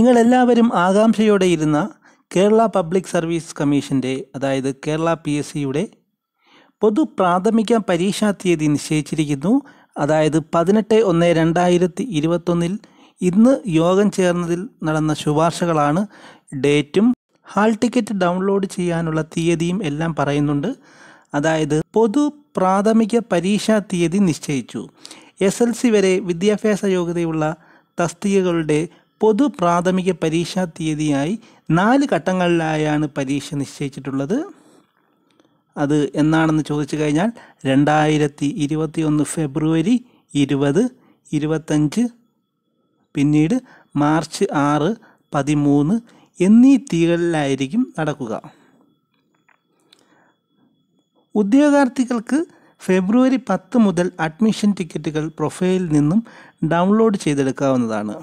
നിങ്ങൾ എല്ലാവരും ആകാംക്ഷയോടെ ഇരുന്ന കേരള പബ്ലിക് സർവീസ് കമ്മീഷൻ്റെ അതായത് കേരള പി എസ് സിയുടെ പൊതു പ്രാഥമിക പരീക്ഷാ തീയതി നിശ്ചയിച്ചിരിക്കുന്നു അതായത് പതിനെട്ട് ഒന്ന് രണ്ടായിരത്തി ഇരുപത്തൊന്നിൽ ഇന്ന് യോഗം ചേർന്നതിൽ നടന്ന ശുപാർശകളാണ് ഡേറ്റും ഹാൾ ടിക്കറ്റ് ഡൗൺലോഡ് ചെയ്യാനുള്ള തീയതിയും എല്ലാം പറയുന്നുണ്ട് അതായത് പൊതു പ്രാഥമിക പരീക്ഷാ തീയതി നിശ്ചയിച്ചു എസ് എൽ സി വരെ വിദ്യാഭ്യാസ യോഗ്യതയുള്ള തസ്തികകളുടെ പൊതു പ്രാഥമിക പരീക്ഷാ തീയതിയായി നാല് ഘട്ടങ്ങളിലായാണ് പരീക്ഷ നിശ്ചയിച്ചിട്ടുള്ളത് അത് എന്നാണെന്ന് ചോദിച്ചു കഴിഞ്ഞാൽ രണ്ടായിരത്തി ഇരുപത്തി ഒന്ന് ഫെബ്രുവരി ഇരുപത് ഇരുപത്തഞ്ച് പിന്നീട് മാർച്ച് ആറ് പതിമൂന്ന് എന്നീ തീയതികളിലായിരിക്കും നടക്കുക ഉദ്യോഗാർത്ഥികൾക്ക് ഫെബ്രുവരി പത്ത് മുതൽ അഡ്മിഷൻ ടിക്കറ്റുകൾ പ്രൊഫൈലിൽ നിന്നും ഡൗൺലോഡ് ചെയ്തെടുക്കാവുന്നതാണ്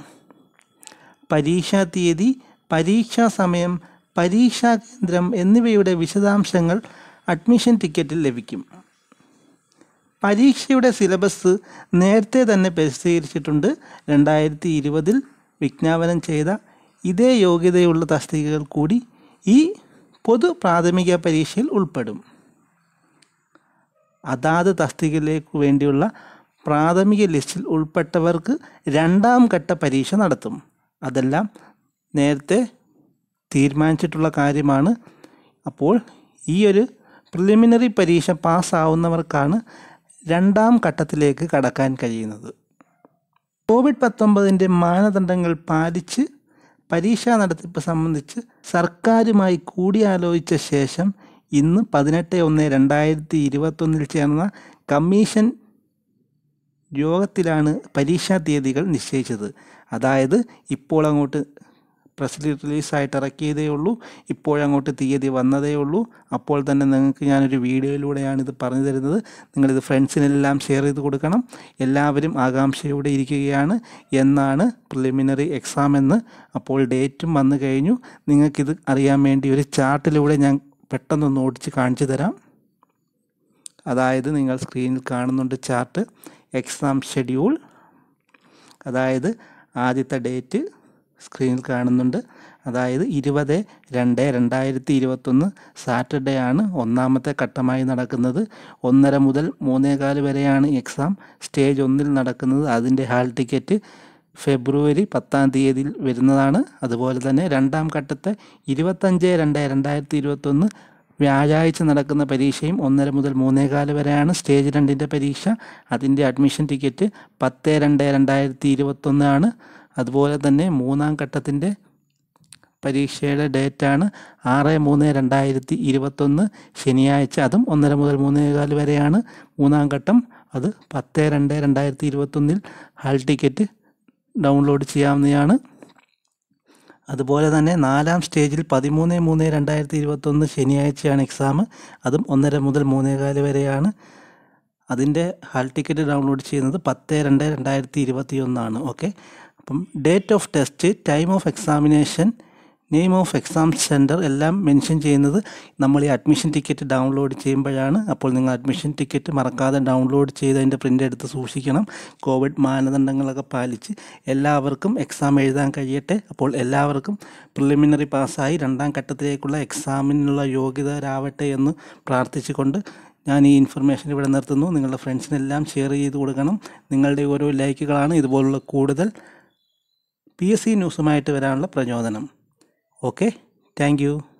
പരീക്ഷാ തീയതി പരീക്ഷാ സമയം പരീക്ഷാ കേന്ദ്രം എന്നിവയുടെ വിശദാംശങ്ങൾ അഡ്മിഷൻ ടിക്കറ്റിൽ ലഭിക്കും പരീക്ഷയുടെ സിലബസ് നേരത്തെ തന്നെ പരിശീലിച്ചിട്ടുണ്ട് രണ്ടായിരത്തി ഇരുപതിൽ വിജ്ഞാപനം ചെയ്ത ഇതേ യോഗ്യതയുള്ള തസ്തികകൾ കൂടി ഈ പൊതു പ്രാഥമിക പരീക്ഷയിൽ ഉൾപ്പെടും അതാത് തസ്തികയിലേക്ക് വേണ്ടിയുള്ള പ്രാഥമിക ലിസ്റ്റിൽ ഉൾപ്പെട്ടവർക്ക് രണ്ടാം ഘട്ട പരീക്ഷ നടത്തും അതെല്ലാം നേരത്തെ തീരുമാനിച്ചിട്ടുള്ള കാര്യമാണ് അപ്പോൾ ഈ ഒരു പ്രിലിമിനറി പരീക്ഷ പാസ്സാവുന്നവർക്കാണ് രണ്ടാം ഘട്ടത്തിലേക്ക് കടക്കാൻ കഴിയുന്നത് കോവിഡ് പത്തൊമ്പതിൻ്റെ മാനദണ്ഡങ്ങൾ പാലിച്ച് പരീക്ഷാ നടത്തിപ്പ് സംബന്ധിച്ച് സർക്കാരുമായി കൂടിയാലോചിച്ച ശേഷം ഇന്ന് പതിനെട്ട് ഒന്ന് രണ്ടായിരത്തി ഇരുപത്തൊന്നിൽ ചേർന്ന കമ്മീഷൻ യോഗത്തിലാണ് പരീക്ഷാ തീയതികൾ നിശ്ചയിച്ചത് അതായത് ഇപ്പോൾ അങ്ങോട്ട് പ്രസ് റിലീസായിട്ട് ഇറക്കിയതേ ഉള്ളൂ ഇപ്പോഴങ്ങോട്ട് തീയതി വന്നതേ ഉള്ളൂ അപ്പോൾ തന്നെ നിങ്ങൾക്ക് ഞാനൊരു വീഡിയോയിലൂടെയാണ് ഇത് പറഞ്ഞു തരുന്നത് നിങ്ങളിത് ഫ്രണ്ട്സിനെല്ലാം ഷെയർ ചെയ്ത് കൊടുക്കണം എല്ലാവരും ആകാംക്ഷയോടെ ഇരിക്കുകയാണ് എന്നാണ് പ്രിലിമിനറി എക്സാം എന്ന് അപ്പോൾ ഡേറ്റും വന്നു കഴിഞ്ഞു നിങ്ങൾക്കിത് അറിയാൻ വേണ്ടി ഒരു ചാർട്ടിലൂടെ ഞാൻ പെട്ടെന്നൊന്ന് ഓടിച്ച് കാണിച്ചു തരാം അതായത് നിങ്ങൾ സ്ക്രീനിൽ കാണുന്നുണ്ട് ചാർട്ട് എക്സാം ഷെഡ്യൂൾ അതായത് ആദ്യത്തെ ഡേറ്റ് സ്ക്രീനിൽ കാണുന്നുണ്ട് അതായത് ഇരുപത് രണ്ട് രണ്ടായിരത്തി ഇരുപത്തൊന്ന് സാറ്റർഡേ ആണ് ഒന്നാമത്തെ ഘട്ടമായി നടക്കുന്നത് ഒന്നര മുതൽ മൂന്നേകാല് വരെയാണ് എക്സാം സ്റ്റേജ് ഒന്നിൽ നടക്കുന്നത് അതിൻ്റെ ഹാൾ ടിക്കറ്റ് ഫെബ്രുവരി പത്താം തീയതിയിൽ വരുന്നതാണ് അതുപോലെ തന്നെ രണ്ടാം ഘട്ടത്തെ ഇരുപത്തഞ്ച് രണ്ട് രണ്ടായിരത്തി ഇരുപത്തൊന്ന് വ്യാഴാഴ്ച നടക്കുന്ന പരീക്ഷയും ഒന്നര മുതൽ മൂന്നേകാല് വരെയാണ് സ്റ്റേജ് രണ്ടിൻ്റെ പരീക്ഷ അതിൻ്റെ അഡ്മിഷൻ ടിക്കറ്റ് പത്ത് രണ്ട് രണ്ടായിരത്തി ഇരുപത്തൊന്നാണ് അതുപോലെ തന്നെ മൂന്നാം ഘട്ടത്തിൻ്റെ പരീക്ഷയുടെ ഡേറ്റാണ് ആറ് മൂന്ന് രണ്ടായിരത്തി ഇരുപത്തൊന്ന് ശനിയാഴ്ച അതും ഒന്നര മുതൽ മൂന്നേകാല് വരെയാണ് മൂന്നാം ഘട്ടം അത് പത്ത് രണ്ട് രണ്ടായിരത്തി ഇരുപത്തൊന്നിൽ ഹാൾ ടിക്കറ്റ് ഡൗൺലോഡ് ചെയ്യാവുന്നതാണ് അതുപോലെ തന്നെ നാലാം സ്റ്റേജിൽ പതിമൂന്ന് മൂന്ന് രണ്ടായിരത്തി ഇരുപത്തൊന്ന് ശനിയാഴ്ചയാണ് എക്സാം അതും ഒന്നര മുതൽ മൂന്നേകാല് വരെയാണ് അതിൻ്റെ ഹാൾ ടിക്കറ്റ് ഡൗൺലോഡ് ചെയ്യുന്നത് പത്ത് രണ്ട് രണ്ടായിരത്തി ഇരുപത്തി ഒന്നാണ് ഓക്കെ അപ്പം date of test time of examination name of exam centre എല്ലാം മെൻഷൻ ചെയ്യുന്നത് നമ്മൾ ഈ അഡ്മിഷൻ ടിക്കറ്റ് ഡൗൺലോഡ് ചെയ്യുമ്പോഴാണ് അപ്പോൾ നിങ്ങൾ അഡ്മിഷൻ ടിക്കറ്റ് മറക്കാതെ ഡൗൺലോഡ് ചെയ്ത് അതിൻ്റെ പ്രിൻ്റ് എടുത്ത് സൂക്ഷിക്കണം കോവിഡ് മാനദണ്ഡങ്ങളൊക്കെ പാലിച്ച് എല്ലാവർക്കും എക്സാം എഴുതാൻ കഴിയട്ടെ അപ്പോൾ എല്ലാവർക്കും പ്രിലിമിനറി പാസ്സായി രണ്ടാം ഘട്ടത്തിലേക്കുള്ള എക്സാമിനുള്ള യോഗ്യതരാവട്ടെ എന്ന് പ്രാർത്ഥിച്ചുകൊണ്ട് ഞാൻ ഈ ഇൻഫർമേഷൻ ഇവിടെ നിർത്തുന്നു നിങ്ങളുടെ ഫ്രണ്ട്സിനെല്ലാം ഷെയർ ചെയ്ത് കൊടുക്കണം നിങ്ങളുടെ ഓരോ ലൈക്കുകളാണ് ഇതുപോലുള്ള കൂടുതൽ പി എസ് സി ന്യൂസുമായിട്ട് വരാനുള്ള പ്രചോദനം okay thank you